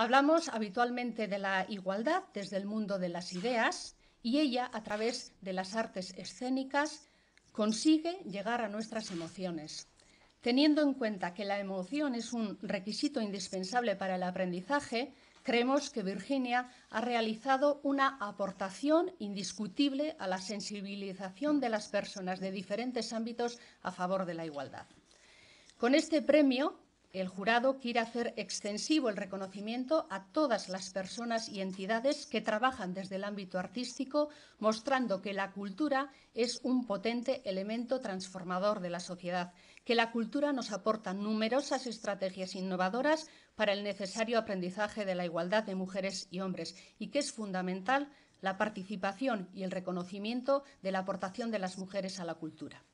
Hablamos habitualmente de la igualdad desde el mundo de las ideas y ella, a través de las artes escénicas, consigue llegar a nuestras emociones. Teniendo en cuenta que la emoción es un requisito indispensable para el aprendizaje, creemos que Virginia ha realizado una aportación indiscutible a la sensibilización de las personas de diferentes ámbitos a favor de la igualdad. Con este premio, el jurado quiere hacer extensivo el reconocimiento a todas las personas y entidades que trabajan desde el ámbito artístico, mostrando que la cultura es un potente elemento transformador de la sociedad, que la cultura nos aporta numerosas estrategias innovadoras para el necesario aprendizaje de la igualdad de mujeres y hombres y que es fundamental la participación y el reconocimiento de la aportación de las mujeres a la cultura.